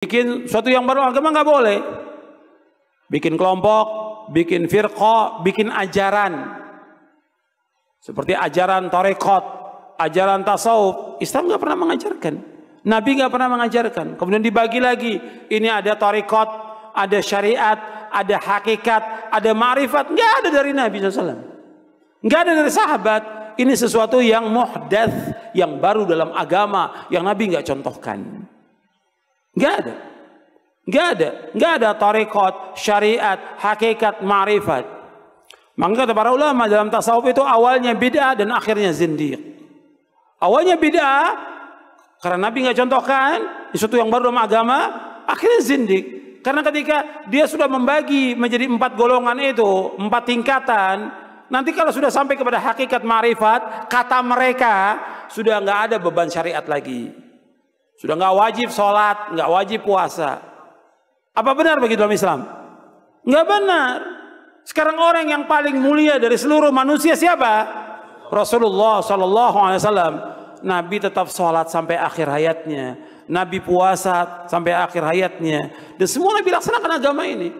bikin suatu yang baru agama nggak boleh bikin kelompok bikin firqa bikin ajaran seperti ajaran torekot ajaran tasawuf Islam nggak pernah mengajarkan Nabi nggak pernah mengajarkan kemudian dibagi lagi ini ada torekot ada syariat ada hakikat ada marifat nggak ada dari Nabi SAW nggak ada dari sahabat ini sesuatu yang muhdath yang baru dalam agama yang Nabi nggak contohkan Nggak ada. Nggak ada. Nggak ada tarekat, syariat, hakikat, marifat. Maka kata para ulama dalam tasawuf itu awalnya bid'ah dan akhirnya zindiq. Awalnya bid'ah karena Nabi nggak contohkan sesuatu yang baru dalam agama, akhirnya zindik. Karena ketika dia sudah membagi menjadi empat golongan itu, empat tingkatan, nanti kalau sudah sampai kepada hakikat marifat, kata mereka sudah nggak ada beban syariat lagi. Sudah nggak wajib sholat, nggak wajib puasa. Apa benar begitu dalam Islam? Nggak benar. Sekarang orang yang paling mulia dari seluruh manusia siapa? Rasulullah Shallallahu Alaihi Wasallam. Nabi tetap sholat sampai akhir hayatnya. Nabi puasa sampai akhir hayatnya. Dan semua Nabi laksanakan agama ini.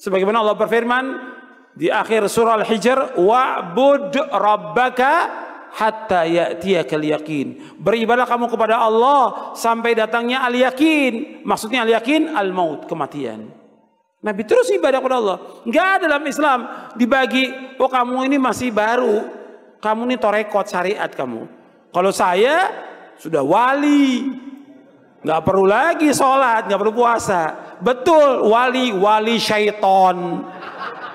Sebagaimana Allah berfirman di akhir surah Al-Hijr, "Wa'bud rabbaka hatta ya'tiyakal yakin. Beribadah kamu kepada Allah sampai datangnya al yakin. Maksudnya al yakin al maut kematian. Nabi terus ibadah kepada Allah. Enggak ada dalam Islam dibagi, oh kamu ini masih baru. Kamu ini torekot syariat kamu. Kalau saya sudah wali. Enggak perlu lagi sholat, enggak perlu puasa. Betul, wali-wali syaiton.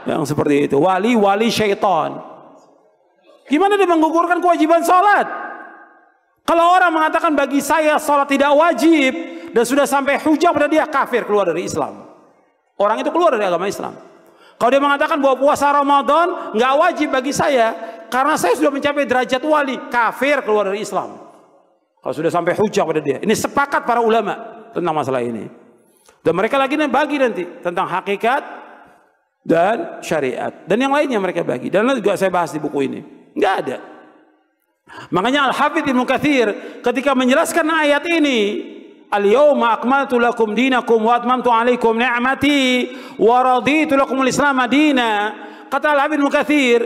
Yang seperti itu, wali-wali syaiton. Gimana dia menggugurkan kewajiban sholat? Kalau orang mengatakan bagi saya sholat tidak wajib dan sudah sampai hujah pada dia kafir keluar dari Islam. Orang itu keluar dari agama Islam. Kalau dia mengatakan bahwa puasa Ramadan nggak wajib bagi saya karena saya sudah mencapai derajat wali, kafir keluar dari Islam. Kalau sudah sampai hujah pada dia. Ini sepakat para ulama tentang masalah ini. Dan mereka lagi bagi nanti tentang hakikat dan syariat. Dan yang lainnya mereka bagi. Dan juga saya bahas di buku ini. Enggak ada. Makanya Al-Hafidh Ibn Kathir ketika menjelaskan ayat ini. Al-yawma akmaltu lakum dinakum wa atmamtu alaikum ni'mati wa raditu lakum al-islam madina. Kata Al-Hafidh Ibn Kathir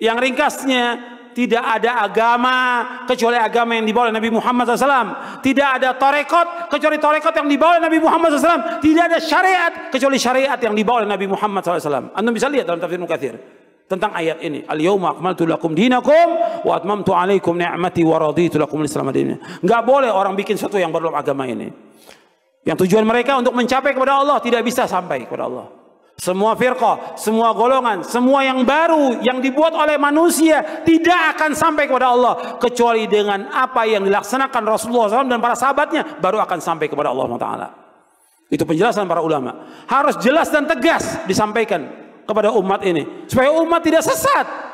yang ringkasnya tidak ada agama kecuali agama yang dibawa oleh Nabi Muhammad SAW. Tidak ada torekot kecuali torekot yang dibawa oleh Nabi Muhammad SAW. Tidak ada syariat kecuali syariat yang dibawa oleh Nabi Muhammad SAW. Anda bisa lihat dalam tafsir Mukathir tentang ayat ini. Al yauma akmaltu lakum dinakum wa atmamtu alaikum ni'mati wa raditu lakum Islam dinan Enggak boleh orang bikin sesuatu yang berdalam agama ini. Yang tujuan mereka untuk mencapai kepada Allah tidak bisa sampai kepada Allah. Semua firqah, semua golongan, semua yang baru yang dibuat oleh manusia tidak akan sampai kepada Allah kecuali dengan apa yang dilaksanakan Rasulullah SAW dan para sahabatnya baru akan sampai kepada Allah Taala. Itu penjelasan para ulama. Harus jelas dan tegas disampaikan kepada umat ini supaya umat tidak sesat